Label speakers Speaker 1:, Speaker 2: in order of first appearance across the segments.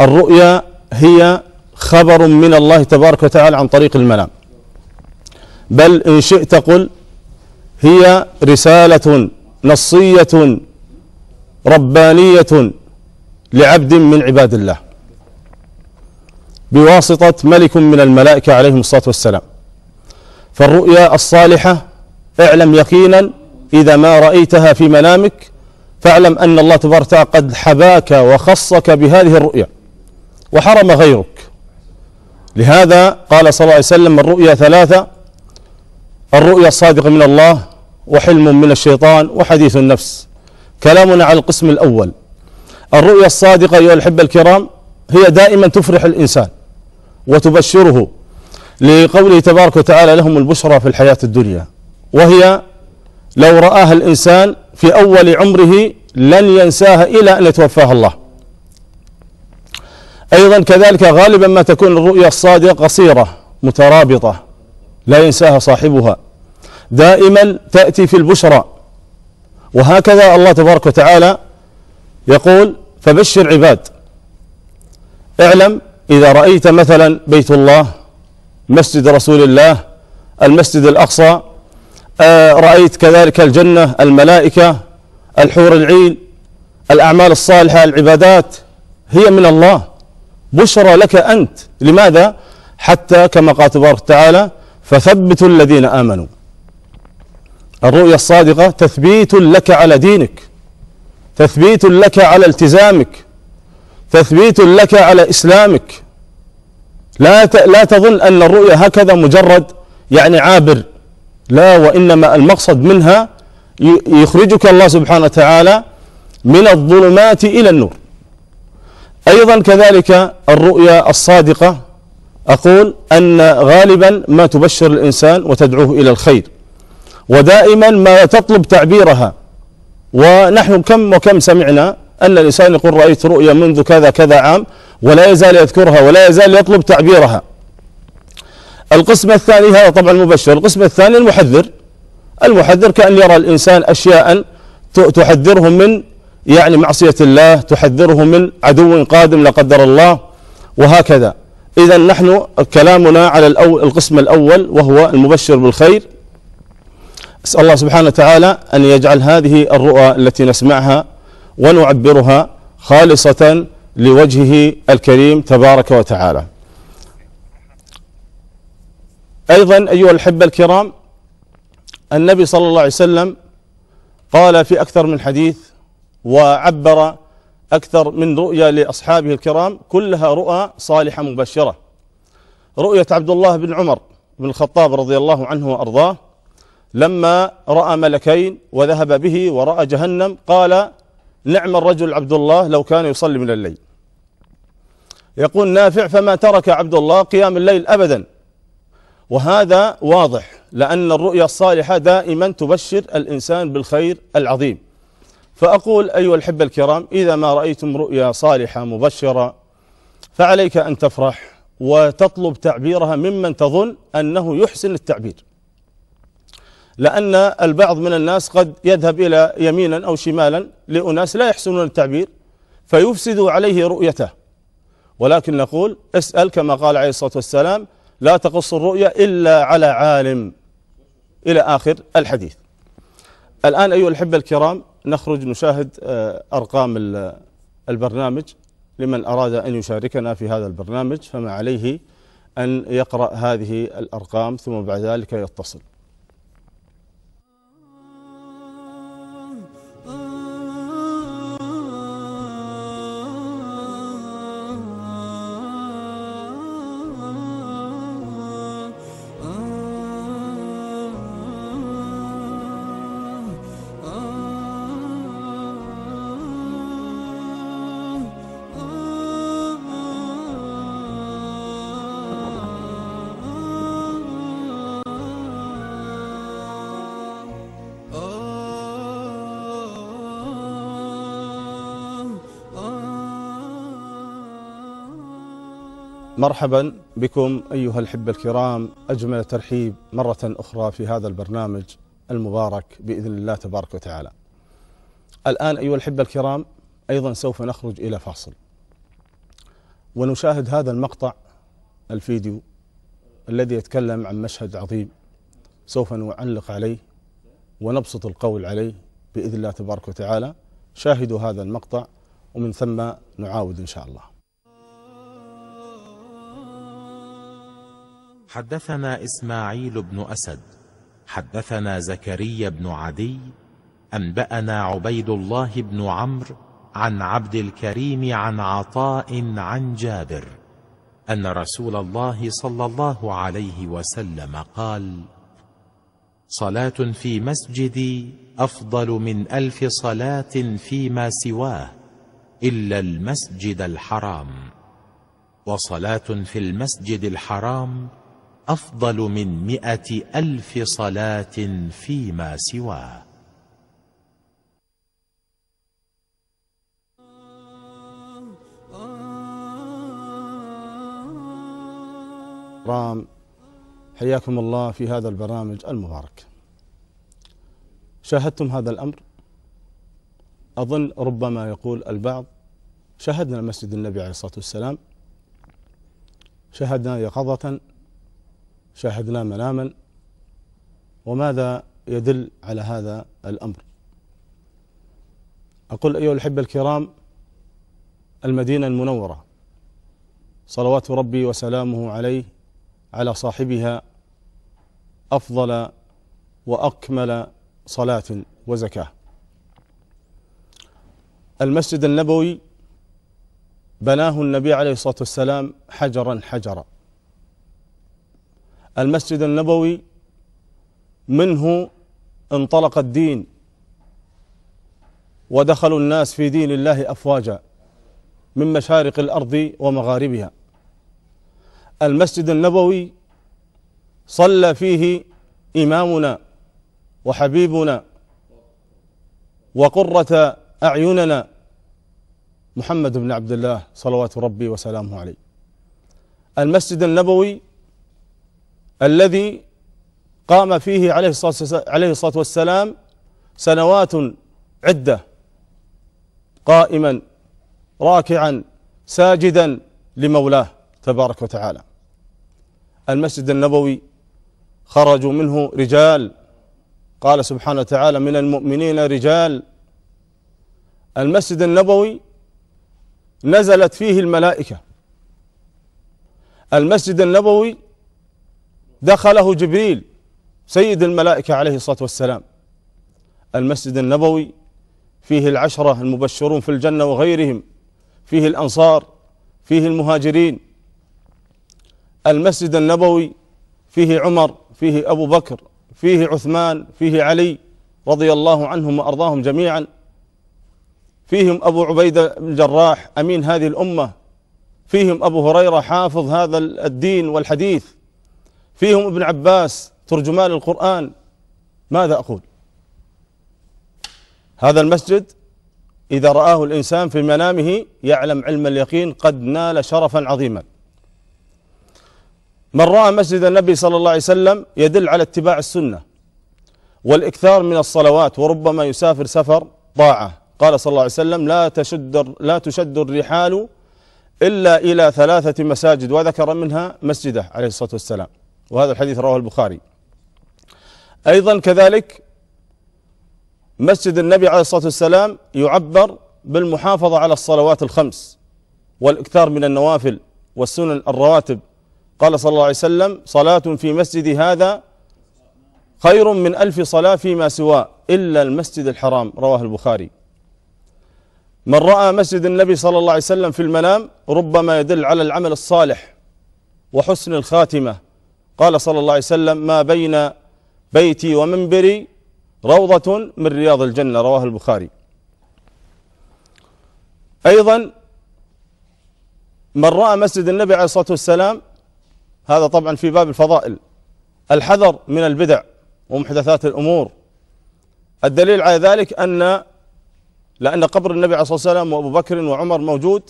Speaker 1: الرؤيا هي خبر من الله تبارك وتعالى عن طريق المنام بل إن شئت قل هي رسالة نصية ربانية لعبد من عباد الله بواسطة ملك من الملائكة عليهم الصلاة والسلام فالرؤيا الصالحة اعلم يقينا إذا ما رأيتها في منامك فاعلم أن الله تبارك وتعالى قد حباك وخصك بهذه الرؤيا وحرم غيرك لهذا قال صلى الله عليه وسلم الرؤيا ثلاثة الرؤيا الصادقة من الله وحلم من الشيطان وحديث النفس كلامنا على القسم الأول الرؤيا الصادقة أيها الأحبة الكرام هي دائما تفرح الإنسان وتبشره لقوله تبارك وتعالى لهم البشرى في الحياة الدنيا وهي لو رآها الإنسان في أول عمره لن ينساها إلى أن يتوفاها الله أيضا كذلك غالبا ما تكون الرؤيا الصادقة قصيرة مترابطة لا ينساها صاحبها دائما تأتي في البشرى وهكذا الله تبارك وتعالى يقول فبشر عباد اعلم إذا رأيت مثلا بيت الله مسجد رسول الله المسجد الأقصى آه، رأيت كذلك الجنة الملائكة الحور العين الأعمال الصالحة العبادات هي من الله بشرى لك أنت لماذا حتى كما قال تبارك تعالى فثبتوا الذين آمنوا الرؤية الصادقة تثبيت لك على دينك تثبيت لك على التزامك تثبيت لك على إسلامك لا لا تظن أن الرؤية هكذا مجرد يعني عابر لا وإنما المقصد منها يخرجك الله سبحانه وتعالى من الظلمات إلى النور أيضا كذلك الرؤيا الصادقة أقول أن غالبا ما تبشر الإنسان وتدعوه إلى الخير ودائما ما تطلب تعبيرها ونحن كم وكم سمعنا أن الإنسان يقول رأيت رؤيا منذ كذا كذا عام ولا يزال يذكرها ولا يزال يطلب تعبيرها القسم الثاني هذا طبعا المبشر القسم الثاني المحذر المحذر كأن يرى الإنسان أشياء تحذرهم من يعني معصية الله تحذره من عدو قادم لا قدر الله وهكذا إذا نحن كلامنا على الأول القسم الأول وهو المبشر بالخير أسأل الله سبحانه وتعالى أن يجعل هذه الرؤى التي نسمعها ونعبرها خالصة لوجهه الكريم تبارك وتعالى أيضا أيها الأحبة الكرام النبي صلى الله عليه وسلم قال في أكثر من حديث وعبر أكثر من رؤيا لأصحابه الكرام كلها رؤى صالحة مبشرة رؤية عبد الله بن عمر بن الخطاب رضي الله عنه وأرضاه لما رأى ملكين وذهب به ورأى جهنم قال نعم الرجل عبد الله لو كان يصلي من الليل يقول نافع فما ترك عبد الله قيام الليل أبدا وهذا واضح لأن الرؤيا الصالحة دائما تبشر الإنسان بالخير العظيم فأقول أيها الحب الكرام إذا ما رأيتم رؤيا صالحة مبشرة فعليك أن تفرح وتطلب تعبيرها ممن تظن أنه يحسن التعبير لأن البعض من الناس قد يذهب إلى يمينا أو شمالا لأناس لا يحسنون التعبير فيفسد عليه رؤيته ولكن نقول اسأل كما قال عليه الصلاة والسلام لا تقص الرؤيا إلا على عالم إلى آخر الحديث الآن أيها الحب الكرام نخرج نشاهد آه، أرقام البرنامج لمن أراد أن يشاركنا في هذا البرنامج فما عليه أن يقرأ هذه الأرقام ثم بعد ذلك يتصل مرحبا بكم ايها الحب الكرام اجمل ترحيب مره اخرى في هذا البرنامج المبارك باذن الله تبارك وتعالى. الان ايها الحب الكرام ايضا سوف نخرج الى فاصل. ونشاهد هذا المقطع الفيديو الذي يتكلم عن مشهد عظيم سوف نعلق عليه ونبسط القول عليه باذن الله تبارك وتعالى. شاهدوا هذا المقطع ومن ثم نعاود ان شاء الله. حدثنا إسماعيل بن أسد حدثنا زكريا بن عدي أنبأنا عبيد الله بن عمرو عن عبد الكريم عن عطاء عن جابر أن رسول الله صلى الله عليه وسلم قال صلاة في مسجدي أفضل من ألف صلاة فيما سواه إلا المسجد الحرام وصلاة في المسجد الحرام أفضل من مئة ألف صلاة فيما سواه رام حياكم الله في هذا البرنامج المبارك شاهدتم هذا الأمر أظن ربما يقول البعض شاهدنا مسجد النبي عليه الصلاة والسلام شاهدنا يقظة شاهدنا مناما وماذا يدل على هذا الأمر أقول أيها الأحبة الكرام المدينة المنورة صلوات ربي وسلامه عليه على صاحبها أفضل وأكمل صلاة وزكاة المسجد النبوي بناه النبي عليه الصلاة والسلام حجرا حجرا المسجد النبوي منه انطلق الدين ودخل الناس في دين الله افواجا من مشارق الارض ومغاربها المسجد النبوي صلى فيه امامنا وحبيبنا وقره اعيننا محمد بن عبد الله صلوات ربي وسلامه عليه المسجد النبوي الذي قام فيه عليه الصلاة والسلام سنوات عدة قائما راكعا ساجدا لمولاه تبارك وتعالى المسجد النبوي خرجوا منه رجال قال سبحانه وتعالى من المؤمنين رجال المسجد النبوي نزلت فيه الملائكة المسجد النبوي دخله جبريل سيد الملائكة عليه الصلاة والسلام المسجد النبوي فيه العشرة المبشرون في الجنة وغيرهم فيه الأنصار فيه المهاجرين المسجد النبوي فيه عمر فيه أبو بكر فيه عثمان فيه علي رضي الله عنهم وأرضاهم جميعا فيهم أبو عبيدة الجراح أمين هذه الأمة فيهم أبو هريرة حافظ هذا الدين والحديث فيهم ابن عباس ترجمان القرآن ماذا أقول هذا المسجد إذا رآه الإنسان في منامه يعلم علم اليقين قد نال شرفا عظيما من رأى مسجد النبي صلى الله عليه وسلم يدل على اتباع السنة والإكثار من الصلوات وربما يسافر سفر طاعة قال صلى الله عليه وسلم لا تشد لا تشد الرحال إلا إلى ثلاثة مساجد وذكر منها مسجده عليه الصلاة والسلام وهذا الحديث رواه البخاري أيضا كذلك مسجد النبي عليه الصلاة والسلام يعبر بالمحافظة على الصلوات الخمس والإكثار من النوافل والسنن الرواتب قال صلى الله عليه وسلم صلاة في مسجد هذا خير من ألف صلاة فيما سواه إلا المسجد الحرام رواه البخاري من رأى مسجد النبي صلى الله عليه وسلم في المنام ربما يدل على العمل الصالح وحسن الخاتمة قال صلى الله عليه وسلم ما بين بيتي ومنبري روضة من رياض الجنة رواه البخاري أيضا من رأى مسجد النبي عليه الصلاة والسلام هذا طبعا في باب الفضائل الحذر من البدع ومحدثات الأمور الدليل على ذلك أن لأن قبر النبي عليه الصلاة والسلام وأبو بكر وعمر موجود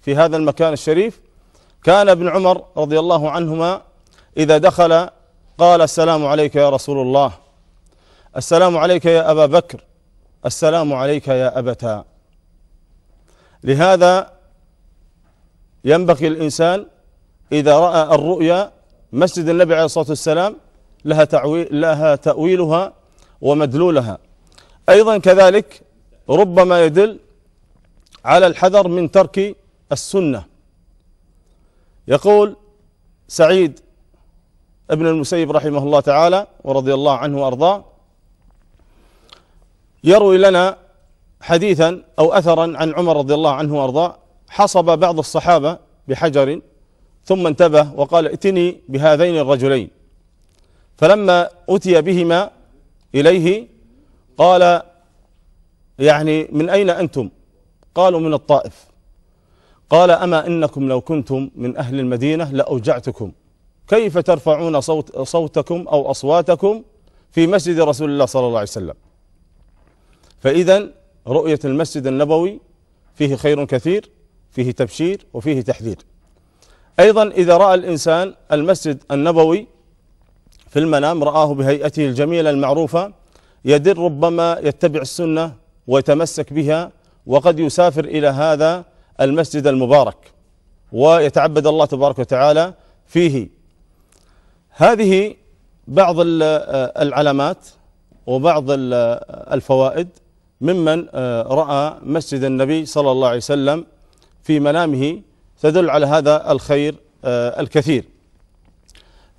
Speaker 1: في هذا المكان الشريف كان ابن عمر رضي الله عنهما إذا دخل قال السلام عليك يا رسول الله السلام عليك يا أبا بكر السلام عليك يا أبتا لهذا ينبغي الإنسان إذا رأى الرؤيا مسجد النبي عليه الصلاة والسلام لها, تعويل لها تأويلها ومدلولها أيضا كذلك ربما يدل على الحذر من ترك السنة يقول سعيد ابن المسيب رحمه الله تعالى ورضي الله عنه وأرضاه يروي لنا حديثا أو أثرا عن عمر رضي الله عنه وأرضاه حصب بعض الصحابة بحجر ثم انتبه وقال ائتني بهذين الرجلين فلما أتي بهما إليه قال يعني من أين أنتم قالوا من الطائف قال أما إنكم لو كنتم من أهل المدينة لأوجعتكم كيف ترفعون صوت صوتكم أو أصواتكم في مسجد رسول الله صلى الله عليه وسلم فإذا رؤية المسجد النبوي فيه خير كثير فيه تبشير وفيه تحذير أيضا إذا رأى الإنسان المسجد النبوي في المنام رآه بهيئته الجميلة المعروفة يدر ربما يتبع السنة ويتمسك بها وقد يسافر إلى هذا المسجد المبارك ويتعبد الله تبارك وتعالى فيه هذه بعض آه، العلامات وبعض آه، الفوائد ممن آه، رأى مسجد النبي صلى الله عليه وسلم في منامه تدل على هذا الخير الكثير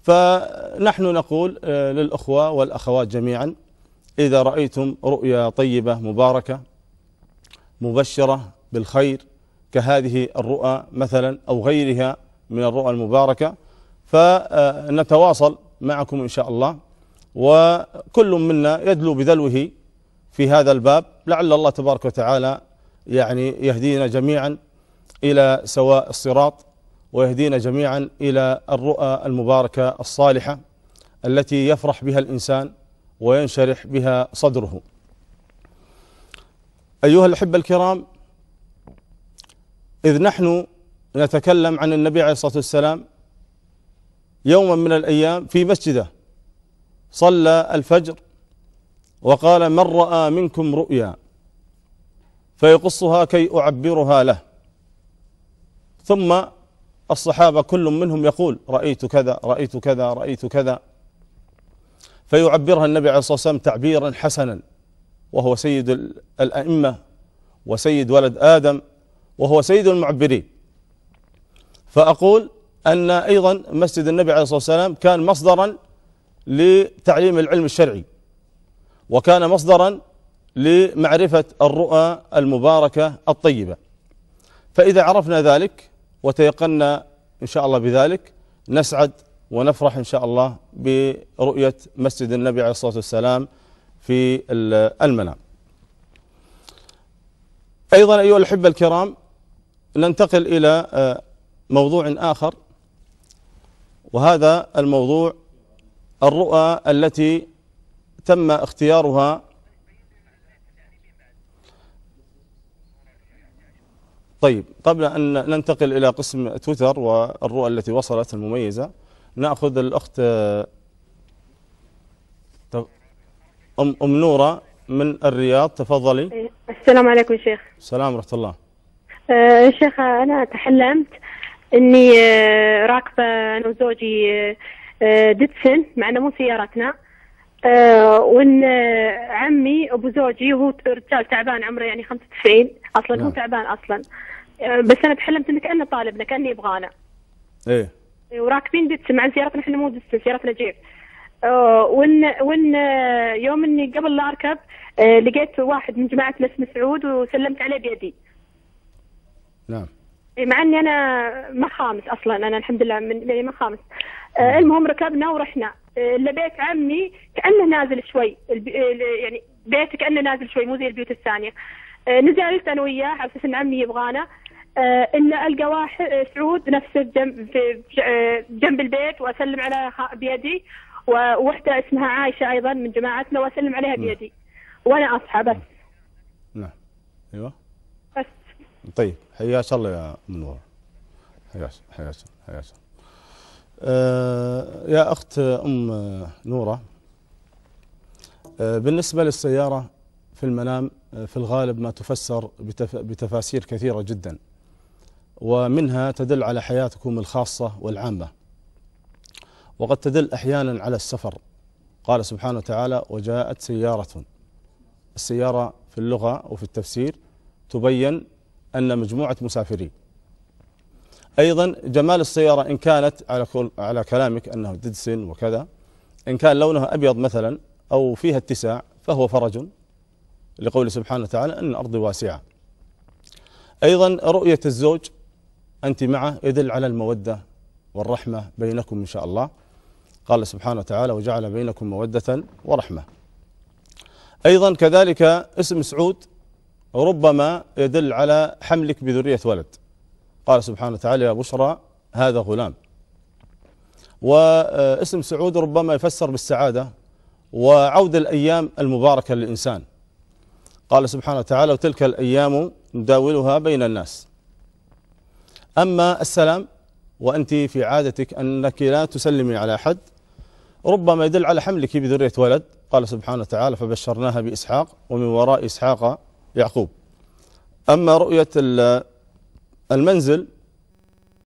Speaker 1: فنحن نقول للأخوة والأخوات جميعا إذا رأيتم رؤيا طيبة مباركة مبشرة بالخير كهذه الرؤى مثلا أو غيرها من الرؤى المباركة فنتواصل معكم إن شاء الله وكل منا يدلو بدلوه في هذا الباب لعل الله تبارك وتعالى يعني يهدينا جميعا إلى سواء الصراط ويهدينا جميعا إلى الرؤى المباركة الصالحة التي يفرح بها الإنسان وينشرح بها صدره أيها الأحبة الكرام إذ نحن نتكلم عن النبي عليه الصلاة والسلام يوما من الايام في مسجده صلى الفجر وقال من راى منكم رؤيا فيقصها كي اعبرها له ثم الصحابه كل منهم يقول رايت كذا رايت كذا رايت كذا فيعبرها النبي عليه الصلاه والسلام تعبيرا حسنا وهو سيد الائمه وسيد ولد ادم وهو سيد المعبرين فاقول أن أيضا مسجد النبي عليه الصلاة والسلام كان مصدرا لتعليم العلم الشرعي وكان مصدرا لمعرفة الرؤى المباركة الطيبة فإذا عرفنا ذلك وتيقنا إن شاء الله بذلك نسعد ونفرح إن شاء الله برؤية مسجد النبي عليه الصلاة والسلام في المنام أيضا أيها الأحبة الكرام ننتقل إلى موضوع آخر وهذا الموضوع الرؤى التي تم اختيارها طيب قبل أن ننتقل إلى قسم تويتر والرؤى التي وصلت المميزة نأخذ الأخت أم, أم نورة من الرياض تفضلي
Speaker 2: السلام عليكم شيخ
Speaker 1: السلام ورحمة الله
Speaker 2: أه شيخ أنا تحلمت اني آه، راكبه انا وزوجي آه، آه، ديتسن مع انه مو سيارتنا وان عمي ابو زوجي وهو رجال تعبان عمره يعني 95 اصلا نعم. هو تعبان اصلا بس انا تحلمت انه كانه طالبنا كانه يبغانا. إيه. ايه وراكبين ديتسن مع سيارتنا احنا مو ديتسن سيارتنا جيب. وان وان يوم اني قبل لا اركب لقيت واحد من جماعتنا اسمه سعود وسلمت عليه بيدي. نعم. مع اني انا ما خامس اصلا انا الحمد لله من يعني ما خامس آه المهم ركبنا ورحنا لبيت آه عمي كانه نازل شوي آه، يعني بيته كانه نازل شوي مو زي البيوت الثانيه آه نزلت انا وياه على اساس ان عمي يبغانا ان آه، القى واحد آه، سعود نفسه بجنب جنب البيت واسلم على بيدي ووحده اسمها عايشه ايضا من جماعتنا واسلم عليها نعم. بيدي وانا اصحى بس
Speaker 1: نعم ايوه طيب حياك الله يا منور حياك حياك حياك آه، يا اخت ام نوره أه بالنسبه للسياره في المنام آه، في الغالب ما تفسر بتف... بتفاسير كثيره جدا ومنها تدل على حياتكم الخاصه والعامه وقد تدل احيانا على السفر قال سبحانه وتعالى وجاءت سياره السياره في اللغه وفي التفسير تبين أن مجموعة مسافرين أيضا جمال السيارة إن كانت على على كلامك أنه ددس وكذا إن كان لونها أبيض مثلا أو فيها اتساع فهو فرج لقول سبحانه وتعالى أن الأرض واسعة أيضا رؤية الزوج أنت معه يدل على المودة والرحمة بينكم إن شاء الله قال سبحانه وتعالى وجعل بينكم مودة ورحمة أيضا كذلك اسم سعود ربما يدل على حملك بذرية ولد قال سبحانه وتعالى يا بشرى هذا غلام واسم سعود ربما يفسر بالسعادة وعود الأيام المباركة للإنسان قال سبحانه وتعالى وتلك الأيام نداولها بين الناس أما السلام وأنت في عادتك أنك لا تسلمي على أحد ربما يدل على حملك بذرية ولد قال سبحانه وتعالى فبشرناها بإسحاق ومن وراء إسحاق يعقوب أما رؤية المنزل